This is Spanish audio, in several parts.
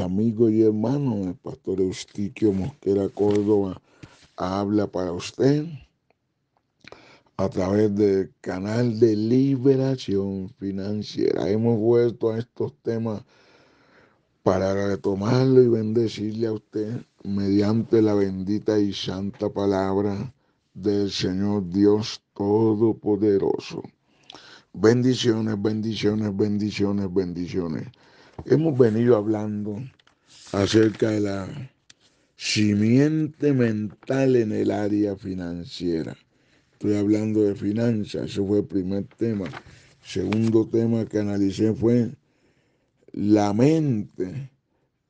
amigos y hermanos, el pastor Eustiquio Mosquera Córdoba habla para usted a través del canal de liberación financiera. Hemos vuelto a estos temas para retomarlo y bendecirle a usted mediante la bendita y santa palabra del Señor Dios Todopoderoso. Bendiciones, bendiciones, bendiciones, bendiciones. Hemos venido hablando acerca de la simiente mental en el área financiera. Estoy hablando de finanzas, ese fue el primer tema. Segundo tema que analicé fue la mente,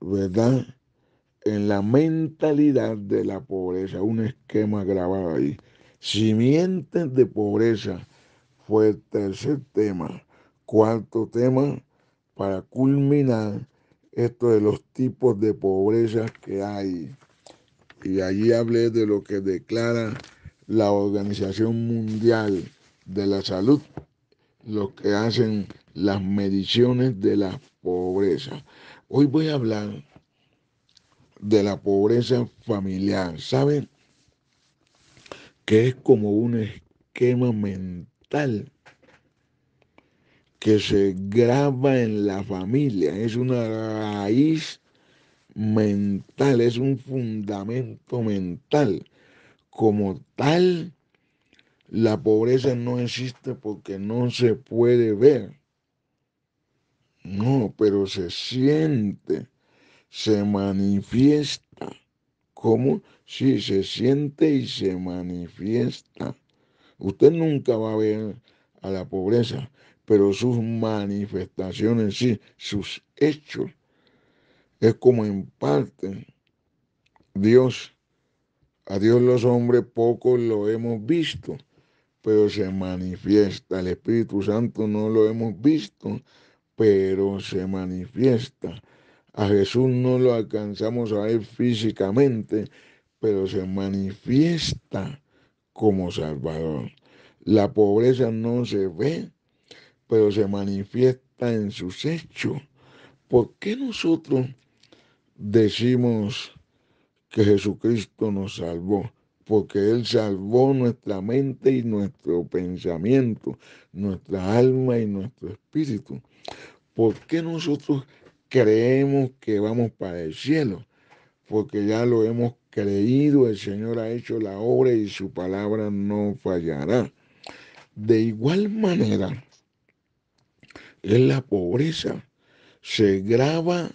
¿verdad? En la mentalidad de la pobreza, un esquema grabado ahí. Simientes de pobreza fue el tercer tema. Cuarto tema, para culminar esto de los tipos de pobreza que hay. Y allí hablé de lo que declara la Organización Mundial de la Salud, lo que hacen las mediciones de la pobreza. Hoy voy a hablar de la pobreza familiar. ¿Saben? Que es como un esquema mental que se graba en la familia, es una raíz mental, es un fundamento mental. Como tal, la pobreza no existe porque no se puede ver. No, pero se siente, se manifiesta. ¿Cómo? Sí, se siente y se manifiesta. Usted nunca va a ver a la pobreza, pero sus manifestaciones, sí, sus hechos, es como en parte Dios. A Dios los hombres pocos lo hemos visto, pero se manifiesta. El Espíritu Santo no lo hemos visto, pero se manifiesta. A Jesús no lo alcanzamos a ver físicamente, pero se manifiesta como Salvador. La pobreza no se ve, pero se manifiesta en sus hechos. ¿Por qué nosotros decimos que Jesucristo nos salvó? Porque Él salvó nuestra mente y nuestro pensamiento, nuestra alma y nuestro espíritu. ¿Por qué nosotros creemos que vamos para el cielo? Porque ya lo hemos creído, el Señor ha hecho la obra y su palabra no fallará. De igual manera, es la pobreza. Se graba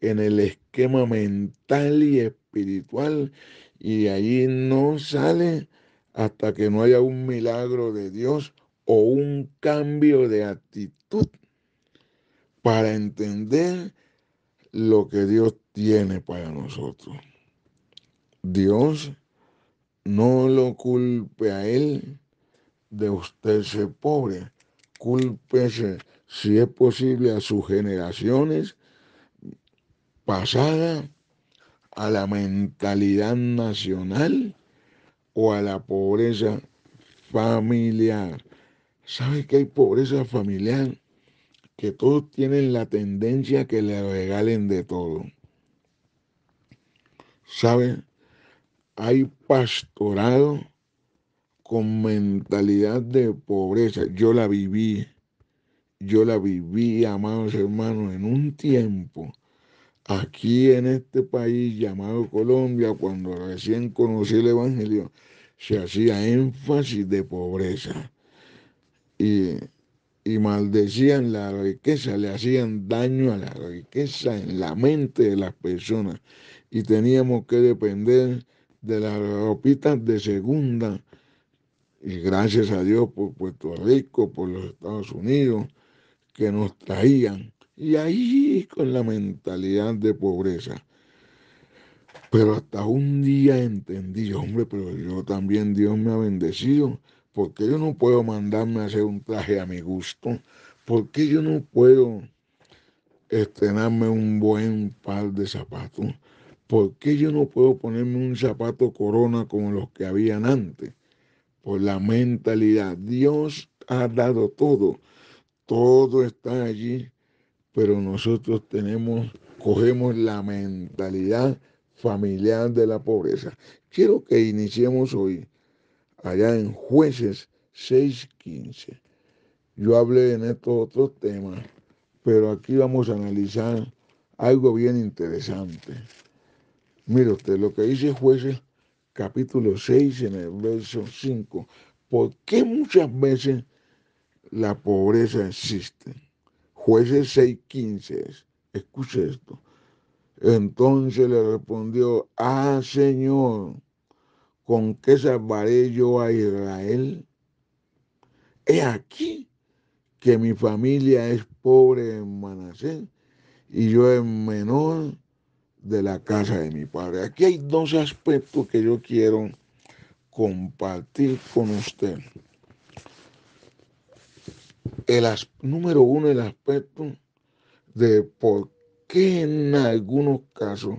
en el esquema mental y espiritual y ahí no sale hasta que no haya un milagro de Dios o un cambio de actitud para entender lo que Dios tiene para nosotros. Dios no lo culpe a Él de usted ser pobre, discúlpese eh, si es posible a sus generaciones pasadas, a la mentalidad nacional o a la pobreza familiar. ¿Sabe que hay pobreza familiar? Que todos tienen la tendencia que le regalen de todo. ¿Sabe? Hay pastorado con mentalidad de pobreza. Yo la viví, yo la viví, amados hermanos, en un tiempo, aquí en este país llamado Colombia, cuando recién conocí el Evangelio, se hacía énfasis de pobreza. Y, maldecían la riqueza, le hacían daño a la riqueza en la mente de las personas. Y teníamos que depender de las ropitas de segunda y gracias a Dios por Puerto Rico, por los Estados Unidos, que nos traían. Y ahí con la mentalidad de pobreza. Pero hasta un día entendí, hombre, pero yo también Dios me ha bendecido. porque yo no puedo mandarme a hacer un traje a mi gusto? porque yo no puedo estrenarme un buen par de zapatos? porque yo no puedo ponerme un zapato corona como los que habían antes? por la mentalidad. Dios ha dado todo, todo está allí, pero nosotros tenemos, cogemos la mentalidad familiar de la pobreza. Quiero que iniciemos hoy, allá en jueces 6.15. Yo hablé en estos otros temas, pero aquí vamos a analizar algo bien interesante. Mire usted, lo que dice jueces capítulo 6, en el verso 5. ¿Por qué muchas veces la pobreza existe? Jueces 6.15 15. Escuche esto. Entonces le respondió, ah Señor, ¿con qué salvaré yo a Israel? He aquí que mi familia es pobre en Manasés y yo es menor de la casa de mi padre. Aquí hay dos aspectos que yo quiero compartir con usted. El número uno, el aspecto de por qué en algunos casos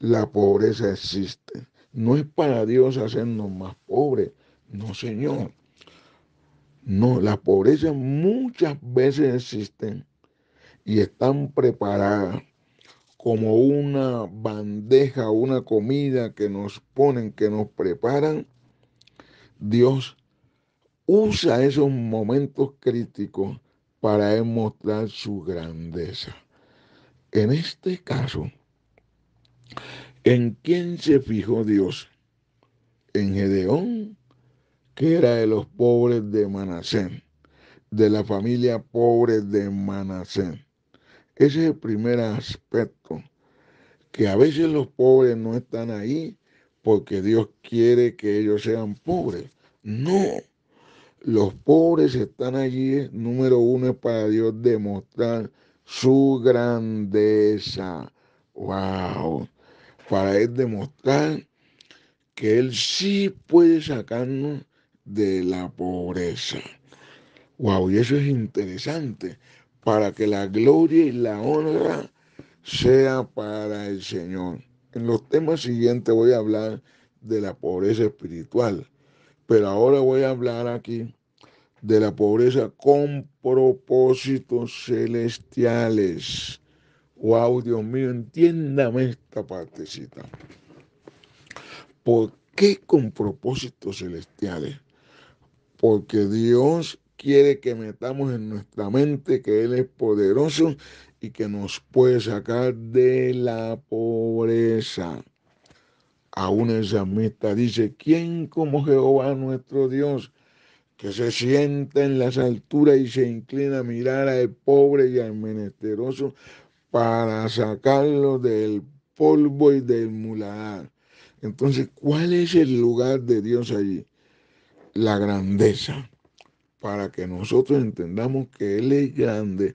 la pobreza existe. No es para Dios hacernos más pobres, no señor. No, la pobreza muchas veces existen y están preparadas como una bandeja, una comida que nos ponen, que nos preparan, Dios usa esos momentos críticos para demostrar su grandeza. En este caso, ¿en quién se fijó Dios? En Gedeón, que era de los pobres de Manasén, de la familia pobre de Manasén. Ese es el primer aspecto, que a veces los pobres no están ahí porque Dios quiere que ellos sean pobres. No, los pobres están allí, número uno es para Dios demostrar su grandeza. ¡Wow! Para Él demostrar que Él sí puede sacarnos de la pobreza. ¡Wow! Y eso es interesante para que la gloria y la honra sea para el Señor. En los temas siguientes voy a hablar de la pobreza espiritual, pero ahora voy a hablar aquí de la pobreza con propósitos celestiales. Wow, Dios mío, entiéndame esta partecita. ¿Por qué con propósitos celestiales? Porque Dios quiere que metamos en nuestra mente que Él es poderoso y que nos puede sacar de la pobreza. Aún el salmista dice, ¿quién como Jehová nuestro Dios, que se sienta en las alturas y se inclina a mirar al pobre y al menesteroso para sacarlo del polvo y del muladar? Entonces, ¿cuál es el lugar de Dios allí? La grandeza para que nosotros entendamos que Él es grande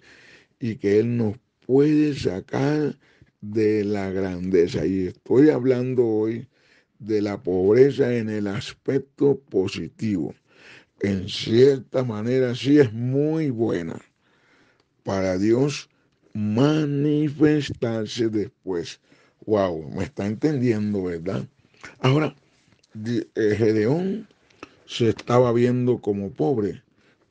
y que Él nos puede sacar de la grandeza. Y estoy hablando hoy de la pobreza en el aspecto positivo. En cierta manera sí es muy buena para Dios manifestarse después. Wow, me está entendiendo, ¿verdad? Ahora, eh, Gedeón se estaba viendo como pobre,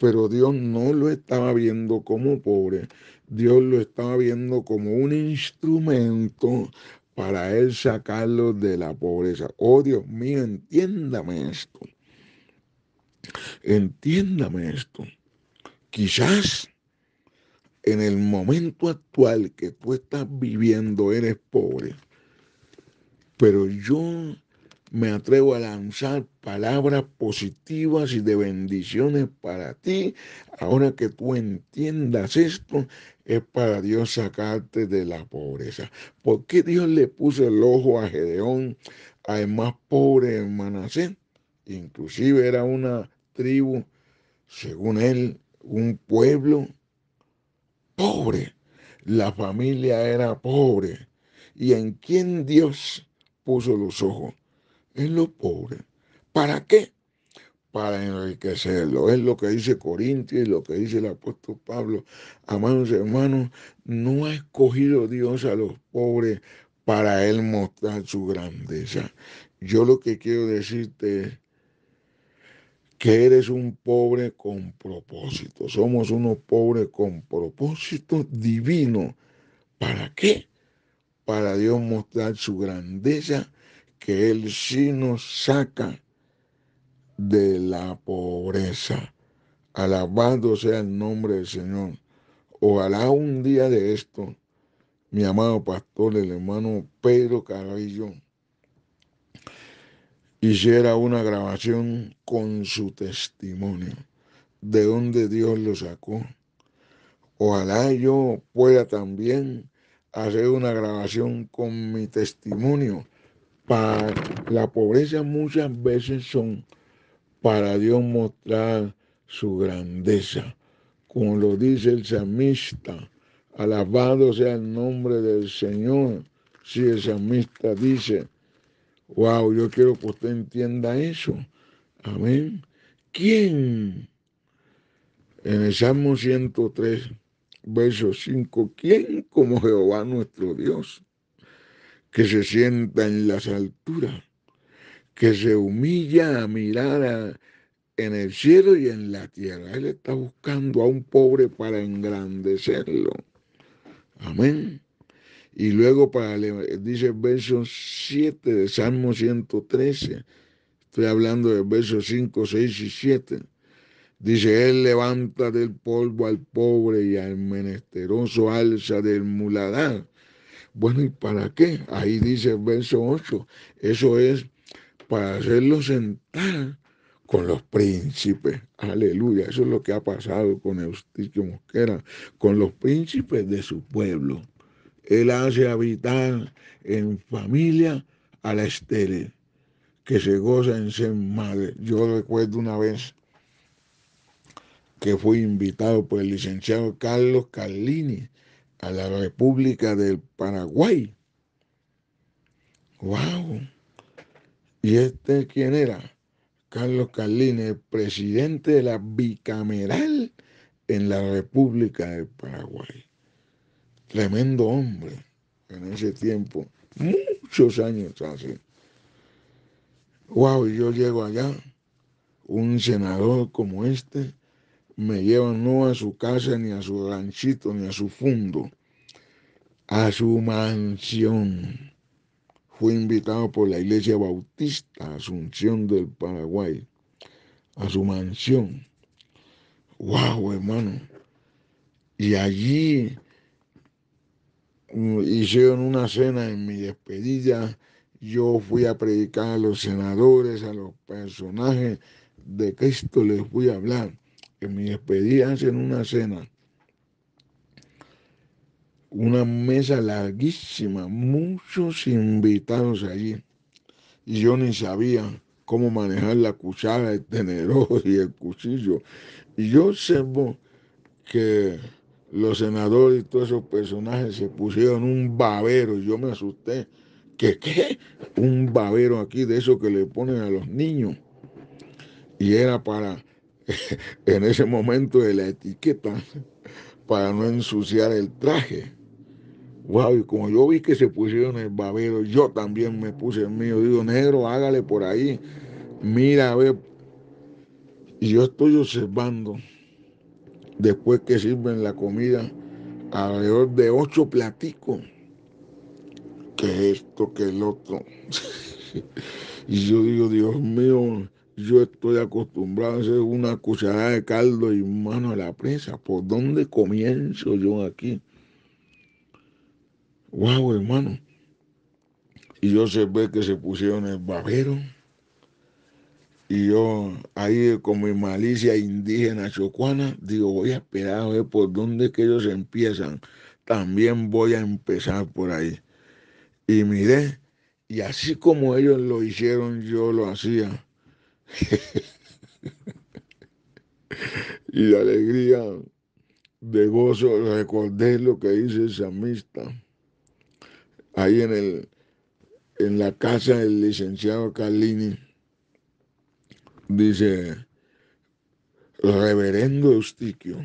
pero Dios no lo estaba viendo como pobre, Dios lo estaba viendo como un instrumento para él sacarlo de la pobreza. Oh Dios mío, entiéndame esto. Entiéndame esto. Quizás en el momento actual que tú estás viviendo eres pobre, pero yo me atrevo a lanzar palabras positivas y de bendiciones para ti. Ahora que tú entiendas esto, es para Dios sacarte de la pobreza. ¿Por qué Dios le puso el ojo a Gedeón, al más pobre de Inclusive era una tribu, según él, un pueblo pobre. La familia era pobre. ¿Y en quién Dios puso los ojos? en los pobres. ¿Para qué? Para enriquecerlo. Es lo que dice Corintios, lo que dice el apóstol Pablo. Amados hermanos, no ha escogido Dios a los pobres para él mostrar su grandeza. Yo lo que quiero decirte es que eres un pobre con propósito. Somos unos pobres con propósito divino. ¿Para qué? Para Dios mostrar su grandeza que Él sí nos saca de la pobreza. Alabado sea el nombre del Señor. Ojalá un día de esto, mi amado pastor, el hermano Pedro Carrillo, hiciera una grabación con su testimonio, de donde Dios lo sacó. Ojalá yo pueda también hacer una grabación con mi testimonio para la pobreza muchas veces son para Dios mostrar su grandeza, como lo dice el salmista, alabado sea el nombre del Señor. Si el salmista dice, wow, yo quiero que usted entienda eso. Amén. ¿Quién? En el Salmo 103, verso 5, ¿quién como Jehová nuestro Dios? que se sienta en las alturas, que se humilla a mirar en el cielo y en la tierra. Él está buscando a un pobre para engrandecerlo. Amén. Y luego para, dice el verso 7 de Salmo 113, estoy hablando del verso 5, 6 y 7. Dice, Él levanta del polvo al pobre y al menesteroso alza del muladar. Bueno, ¿y para qué? Ahí dice el verso 8, eso es para hacerlo sentar con los príncipes. Aleluya, eso es lo que ha pasado con Eustiquio Mosquera, con los príncipes de su pueblo. Él hace habitar en familia a la estere, que se goza en ser madre. Yo recuerdo una vez que fui invitado por el licenciado Carlos Carlini a la República del Paraguay. ¡Wow! ¿Y este quién era? Carlos Carlini, presidente de la bicameral en la República del Paraguay. Tremendo hombre en ese tiempo, muchos años hace. Wow, y yo llego allá, un senador como este, me llevan no a su casa, ni a su ranchito, ni a su fundo, a su mansión. Fui invitado por la Iglesia Bautista Asunción del Paraguay, a su mansión. ¡Wow, hermano! Y allí mm, hicieron una cena en mi despedida. Yo fui a predicar a los senadores, a los personajes de Cristo, les fui a hablar que mi despedían en una cena. Una mesa larguísima, muchos invitados allí. Y yo ni sabía cómo manejar la cuchara, el tenedor y el cuchillo. Y yo observo que los senadores y todos esos personajes se pusieron un babero y yo me asusté. que qué? Un babero aquí de eso que le ponen a los niños. Y era para en ese momento de la etiqueta para no ensuciar el traje. Wow, y como yo vi que se pusieron el babero, yo también me puse el mío. Digo, negro, hágale por ahí. Mira, a ver. Y yo estoy observando, después que sirven la comida, alrededor de ocho platicos. Que esto, que el otro. y yo digo, Dios mío, yo estoy acostumbrado a hacer una cucharada de caldo y mano a la presa. ¿Por dónde comienzo yo aquí? Wow, hermano. Y yo se ve que se pusieron el babero. Y yo ahí con mi malicia indígena chocuana, digo, voy a esperar a ver por dónde que ellos empiezan. También voy a empezar por ahí. Y miré, y así como ellos lo hicieron, yo lo hacía. y la alegría, de gozo, recordé lo que dice esa samista. Ahí en, el, en la casa del licenciado Carlini, dice, reverendo Eustiquio,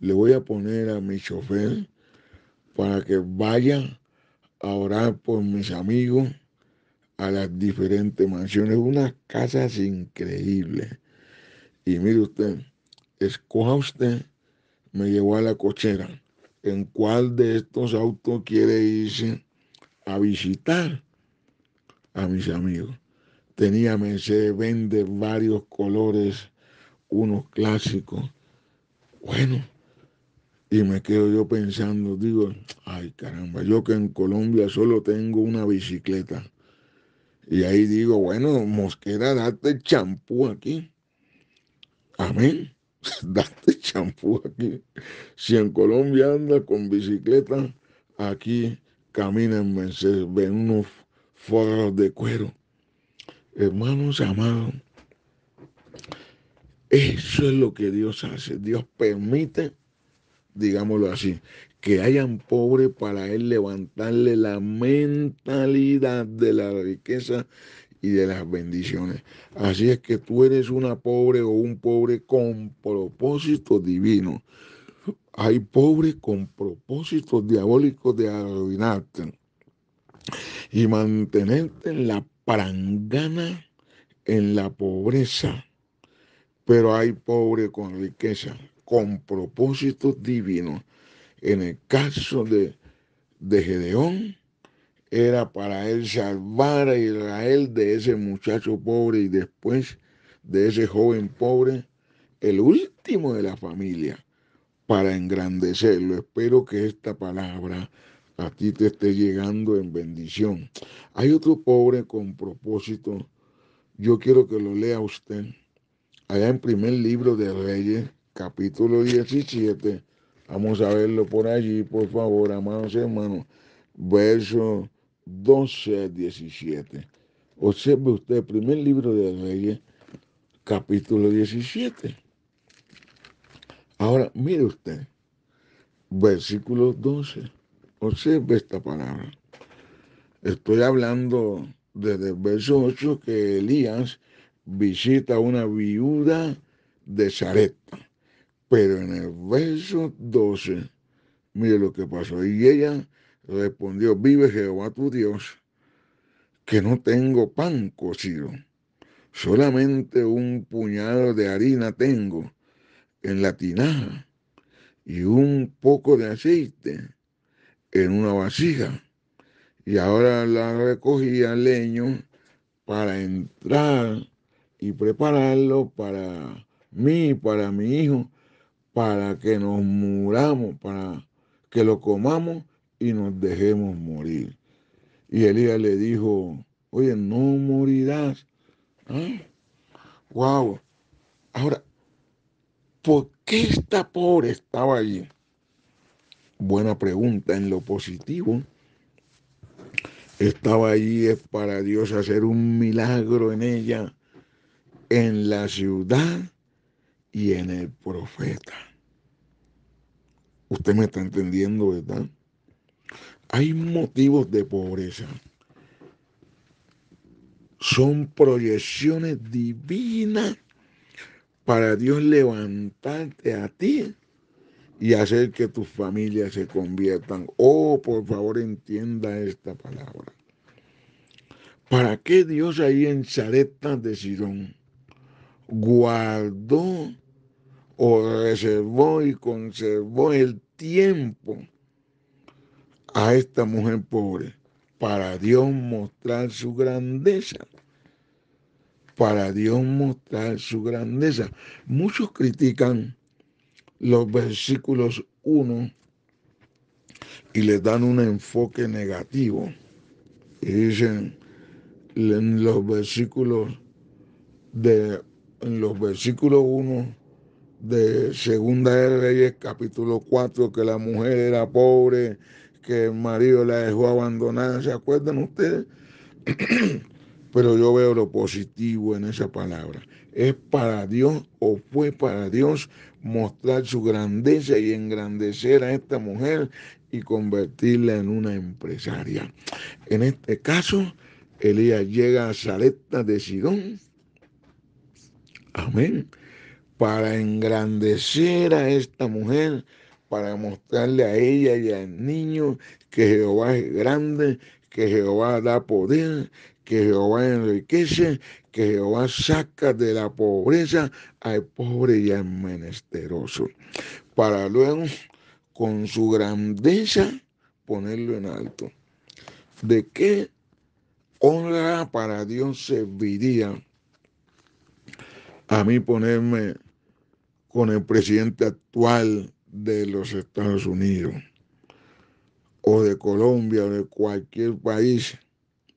le voy a poner a mi chofer para que vaya a orar por mis amigos a las diferentes mansiones, unas casas increíbles. Y mire usted, escoja usted, me llevó a la cochera, en cuál de estos autos quiere irse a visitar a mis amigos. Tenía Mercedes vende varios colores, unos clásicos. Bueno, y me quedo yo pensando, digo, ay caramba, yo que en Colombia solo tengo una bicicleta. Y ahí digo, bueno, Mosquera, date champú aquí. Amén. Date champú aquí. Si en Colombia anda con bicicleta, aquí camina, en ven unos forros de cuero. Hermanos amados, eso es lo que Dios hace. Dios permite, digámoslo así que hayan pobre para él levantarle la mentalidad de la riqueza y de las bendiciones. Así es que tú eres una pobre o un pobre con propósito divino. Hay pobres con propósitos diabólicos de arruinarte y mantenerte en la parangana, en la pobreza. Pero hay pobres con riqueza, con propósitos divinos. En el caso de, Gedeón, era para él salvar a Israel de ese muchacho pobre y después de ese joven pobre, el último de la familia, para engrandecerlo. Espero que esta palabra a ti te esté llegando en bendición. Hay otro pobre con propósito. Yo quiero que lo lea usted. Allá en primer libro de Reyes, capítulo 17, Vamos a verlo por allí, por favor, amados hermanos. Verso 12 17. Observe usted el primer libro de Reyes, capítulo 17. Ahora, mire usted, versículo 12. Observe esta palabra. Estoy hablando desde el verso 8 que Elías visita a una viuda de Zareta. Pero en el verso 12, mire lo que pasó. Y ella respondió, vive Jehová tu Dios, que no tengo pan cocido, solamente un puñado de harina tengo en la tinaja y un poco de aceite en una vasija. Y ahora la recogía leño para entrar y prepararlo para mí, y para mi hijo para que nos muramos, para que lo comamos y nos dejemos morir. Y Elías le dijo, oye, no morirás. Wow. ¿Ah? Ahora, ¿por qué esta pobre estaba allí? Buena pregunta. En lo positivo, estaba allí es para Dios hacer un milagro en ella, en la ciudad y en el profeta. Usted me está entendiendo, ¿verdad? Hay motivos de pobreza. Son proyecciones divinas para Dios levantarte a ti y hacer que tus familias se conviertan. Oh, por favor, entienda esta palabra. ¿Para qué Dios ahí en Zaretas de Sidón guardó o reservó y conservó el tiempo a esta mujer pobre para Dios mostrar su grandeza. Para Dios mostrar su grandeza. Muchos critican los versículos 1 y le dan un enfoque negativo. Y dicen en los versículos de en los versículos 1 de Segunda de Reyes, capítulo 4, que la mujer era pobre, que el marido la dejó abandonada, ¿se acuerdan ustedes? Pero yo veo lo positivo en esa palabra. Es para Dios o fue para Dios mostrar su grandeza y engrandecer a esta mujer y convertirla en una empresaria. En este caso, Elías llega a Sarepta de Sidón. Amén para engrandecer a esta mujer, para mostrarle a ella y al niño que Jehová es grande, que Jehová da poder, que Jehová enriquece, que Jehová saca de la pobreza al pobre y al menesteroso, para luego con su grandeza ponerlo en alto. ¿De qué honra para Dios serviría a mí ponerme con el presidente actual de los Estados Unidos o de Colombia o de cualquier país,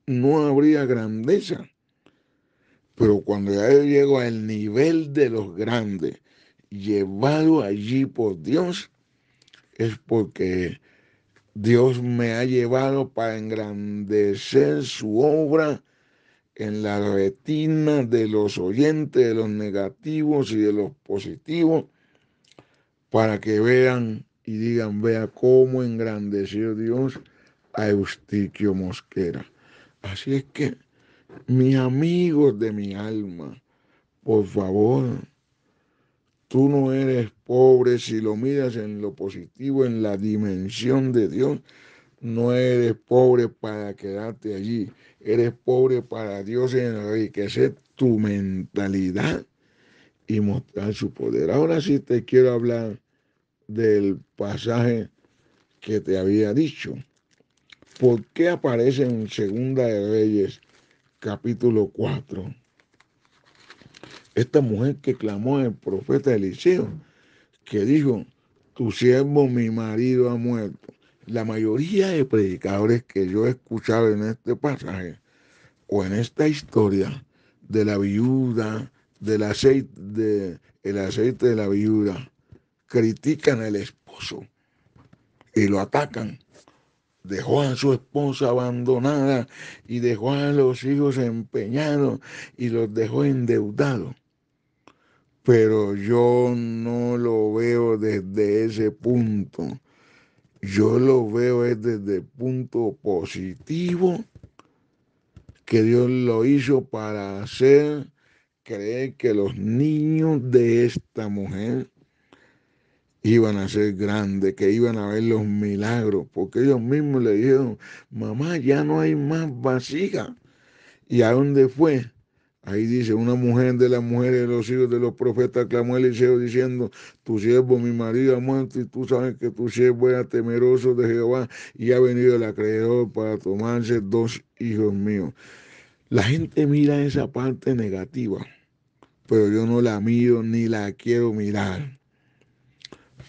no habría grandeza. Pero cuando ya yo llego al nivel de los grandes, llevado allí por Dios, es porque Dios me ha llevado para engrandecer su obra en la retina de los oyentes, de los negativos y de los positivos, para que vean y digan, vea cómo engrandeció Dios a Eustiquio Mosquera. Así es que, mis amigos de mi alma, por favor, tú no eres pobre si lo miras en lo positivo, en la dimensión de Dios, no eres pobre para quedarte allí, eres pobre para Dios en enriquecer tu mentalidad y mostrar su poder. Ahora sí te quiero hablar del pasaje que te había dicho. ¿Por qué aparece en Segunda de Reyes, capítulo 4? Esta mujer que clamó al profeta Eliseo, que dijo, tu siervo, mi marido, ha muerto. La mayoría de predicadores que yo he escuchado en este pasaje o en esta historia de la viuda, del aceite, de, el aceite de la viuda, critican al esposo y lo atacan. Dejó a su esposa abandonada y dejó a los hijos empeñados y los dejó endeudados. Pero yo no lo veo desde ese punto. Yo lo veo desde el punto positivo que Dios lo hizo para hacer creer que los niños de esta mujer iban a ser grandes, que iban a ver los milagros, porque ellos mismos le dijeron, mamá, ya no hay más vasija. ¿Y a dónde fue? Ahí dice, una mujer de las mujeres de los hijos de los profetas clamó Eliseo diciendo, tu siervo, mi marido ha muerto y tú sabes que tu siervo era temeroso de Jehová y ha venido el acreedor para tomarse dos hijos míos. La gente mira esa parte negativa, pero yo no la miro ni la quiero mirar,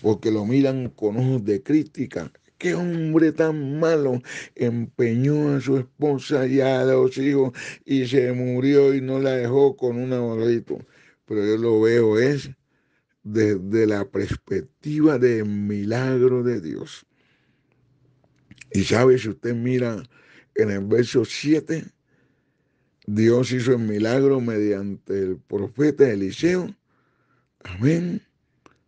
porque lo miran con ojos de crítica qué hombre tan malo empeñó a su esposa y a los hijos y se murió y no la dejó con un aborrito. Pero yo lo veo es desde la perspectiva del milagro de Dios. Y sabe, si usted mira en el verso 7, Dios hizo el milagro mediante el profeta Eliseo. Amén.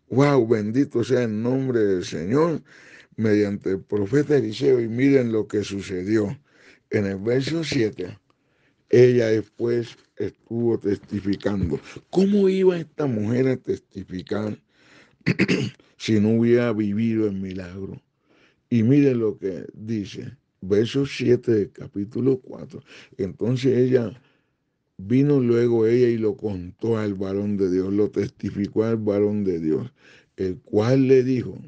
Wow, bendito sea el nombre del Señor mediante el profeta Eliseo y miren lo que sucedió. En el verso 7, ella después estuvo testificando. ¿Cómo iba esta mujer a testificar si no hubiera vivido el milagro? Y miren lo que dice, verso 7 del capítulo 4. Entonces ella vino luego ella y lo contó al varón de Dios, lo testificó al varón de Dios, el cual le dijo,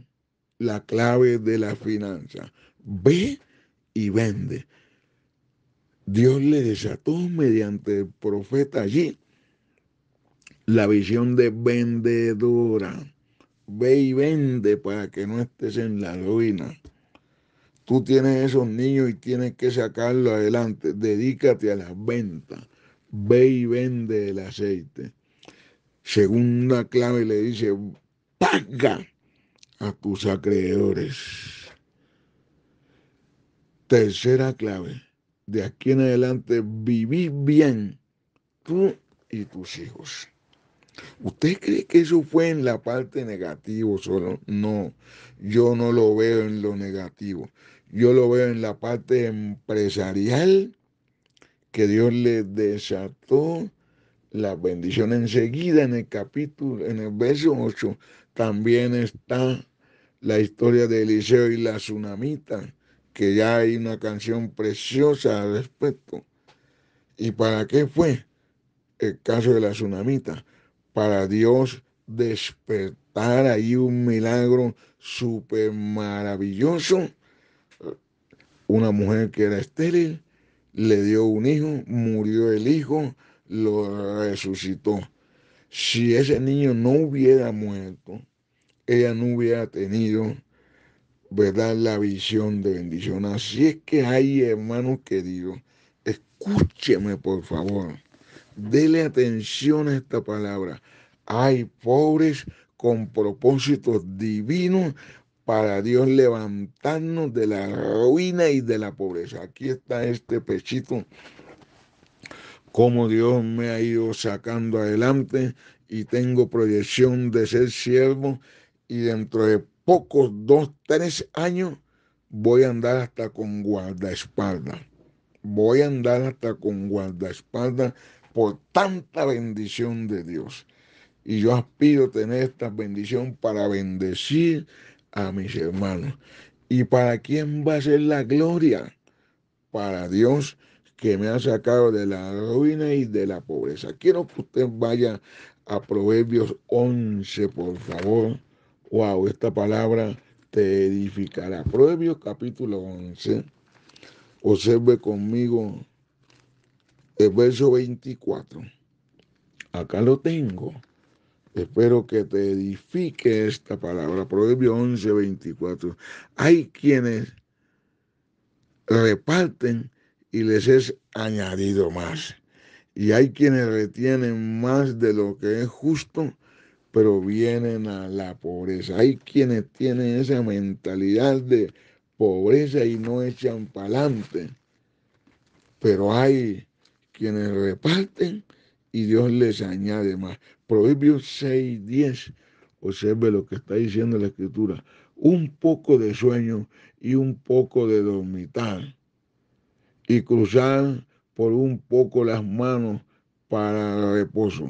la clave de la finanza. Ve y vende. Dios le desató mediante el profeta allí la visión de vendedora. Ve y vende para que no estés en la ruina. Tú tienes esos niños y tienes que sacarlos adelante. Dedícate a las ventas. Ve y vende el aceite. Segunda clave le dice, paga tus acreedores. Tercera clave, de aquí en adelante vivir bien tú y tus hijos. ¿Usted cree que eso fue en la parte negativa solo? No, yo no lo veo en lo negativo. Yo lo veo en la parte empresarial que Dios le desató la bendición. Enseguida en el capítulo, en el verso 8, también está la historia de Eliseo y la tsunamita, que ya hay una canción preciosa al respecto. ¿Y para qué fue el caso de la tsunamita? Para Dios despertar ahí un milagro súper maravilloso. Una mujer que era estéril le dio un hijo, murió el hijo, lo resucitó. Si ese niño no hubiera muerto, ella no hubiera tenido, ¿verdad?, la visión de bendición. Así es que hay, hermanos querido, escúcheme por favor, dele atención a esta palabra. Hay pobres con propósitos divinos para Dios levantarnos de la ruina y de la pobreza. Aquí está este pechito, como Dios me ha ido sacando adelante y tengo proyección de ser siervo y dentro de pocos dos, tres años voy a andar hasta con guardaespaldas. Voy a andar hasta con guardaespaldas por tanta bendición de Dios. Y yo aspiro a tener esta bendición para bendecir a mis hermanos. ¿Y para quién va a ser la gloria? Para Dios que me ha sacado de la ruina y de la pobreza. Quiero que usted vaya a Proverbios 11, por favor. Wow, esta palabra te edificará. Proverbios capítulo 11. Observe conmigo el verso 24. Acá lo tengo. Espero que te edifique esta palabra. Proverbios 11, 24. Hay quienes reparten y les es añadido más. Y hay quienes retienen más de lo que es justo pero vienen a la pobreza. Hay quienes tienen esa mentalidad de pobreza y no echan para adelante. Pero hay quienes reparten y Dios les añade más. Proverbios 6, 10. Observe lo que está diciendo la escritura. Un poco de sueño y un poco de dormitar. Y cruzar por un poco las manos para reposo.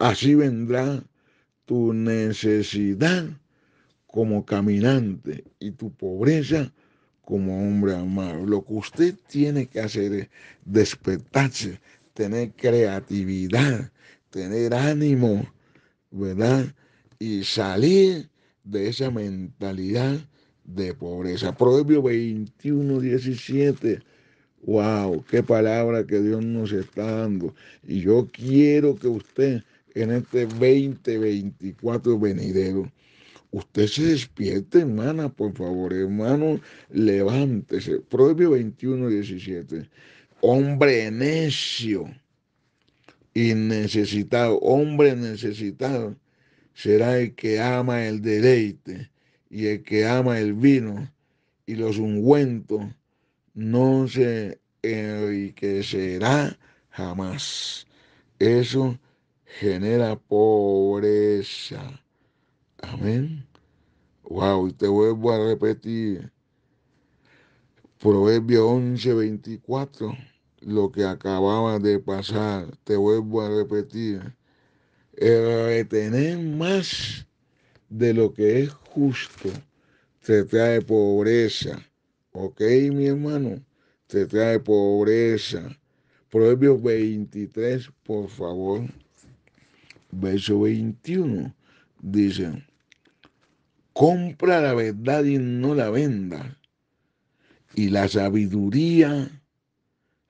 Así vendrá tu necesidad como caminante y tu pobreza como hombre amado. Lo que usted tiene que hacer es despertarse, tener creatividad, tener ánimo, ¿verdad? Y salir de esa mentalidad de pobreza. Proverbio 21, 17. ¡Wow! ¡Qué palabra que Dios nos está dando! Y yo quiero que usted en este 2024 venidero. Usted se despierte, hermana, por favor, hermano, levántese. Proverbio 21, 17. Hombre necio y necesitado, hombre necesitado, será el que ama el deleite y el que ama el vino y los ungüentos, no se enriquecerá jamás. Eso genera pobreza. Amén. Wow, y te vuelvo a repetir. Proverbio 11, 24, lo que acababa de pasar, te vuelvo a repetir. El retener más de lo que es justo te trae pobreza. ¿Ok, mi hermano? Te trae pobreza. Proverbios 23, por favor verso 21, dice, compra la verdad y no la venda y la sabiduría,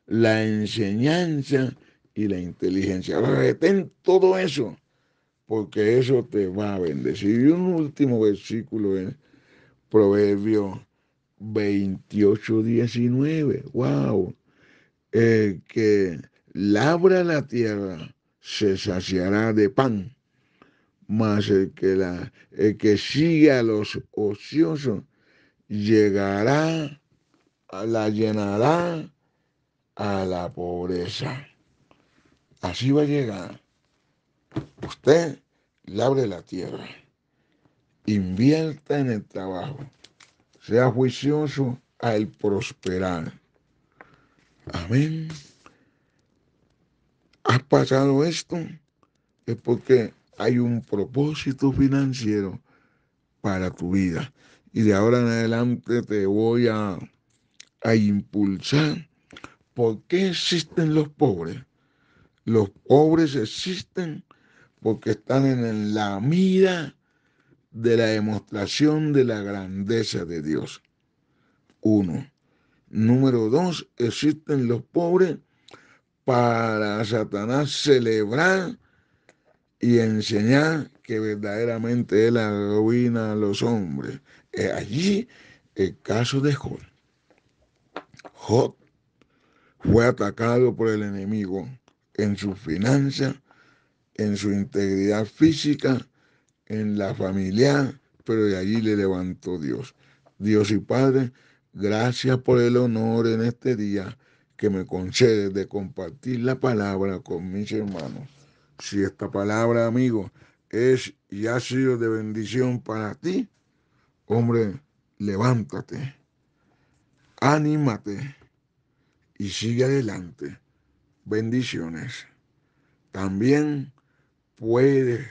la enseñanza y la inteligencia. Retén todo eso, porque eso te va a bendecir. Y un último versículo es Proverbio 28, 19. ¡Wow! que labra la tierra se saciará de pan, mas el que, la, el que sigue a los ociosos llegará, la llenará a la pobreza. Así va a llegar. Usted labre la tierra, invierta en el trabajo, sea juicioso al prosperar. Amén has pasado esto, es porque hay un propósito financiero para tu vida. Y de ahora en adelante te voy a, impulsar. ¿Por qué existen los pobres? Los pobres existen porque están en la mira de la demostración de la grandeza de Dios. Uno. Número dos, existen los pobres para Satanás celebrar y enseñar que verdaderamente él arruina a los hombres. Y eh, allí el caso de Job. Job fue atacado por el enemigo en su finanza, en su integridad física, en la familia, pero de allí le levantó Dios. Dios y Padre, gracias por el honor en este día que me concedes de compartir la palabra con mis hermanos. Si esta palabra, amigo, es y ha sido de bendición para ti, hombre, levántate, anímate y sigue adelante. Bendiciones. También puedes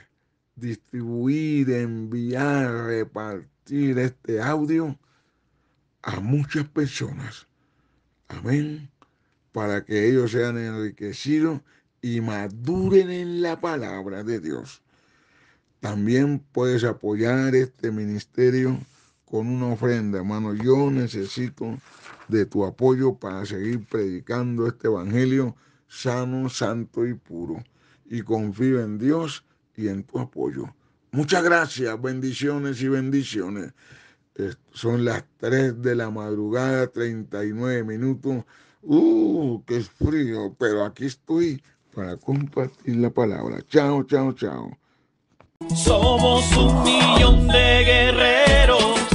distribuir, enviar, repartir este audio a muchas personas. Amén para que ellos sean enriquecidos y maduren en la palabra de Dios. También puedes apoyar este ministerio con una ofrenda, hermano. Yo necesito de tu apoyo para seguir predicando este evangelio sano, santo y puro. Y confío en Dios y en tu apoyo. Muchas gracias, bendiciones y bendiciones. Son las 3 de la madrugada, 39 minutos. ¡Uh, qué es frío! Pero aquí estoy para compartir la palabra. Chao, chao, chao. Somos un millón de guerreros